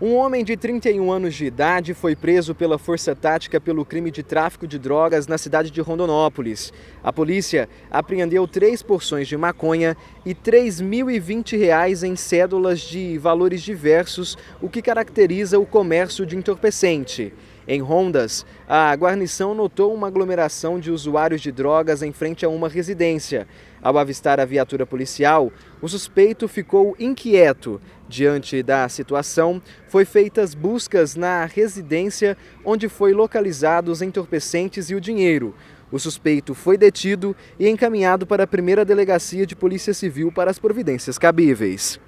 Um homem de 31 anos de idade foi preso pela Força Tática pelo crime de tráfico de drogas na cidade de Rondonópolis. A polícia apreendeu três porções de maconha e R$ 3.020 em cédulas de valores diversos, o que caracteriza o comércio de entorpecente. Em rondas, a guarnição notou uma aglomeração de usuários de drogas em frente a uma residência. Ao avistar a viatura policial, o suspeito ficou inquieto. Diante da situação, foi feitas buscas na residência onde foi localizados entorpecentes e o dinheiro. O suspeito foi detido e encaminhado para a primeira delegacia de Polícia Civil para as providências cabíveis.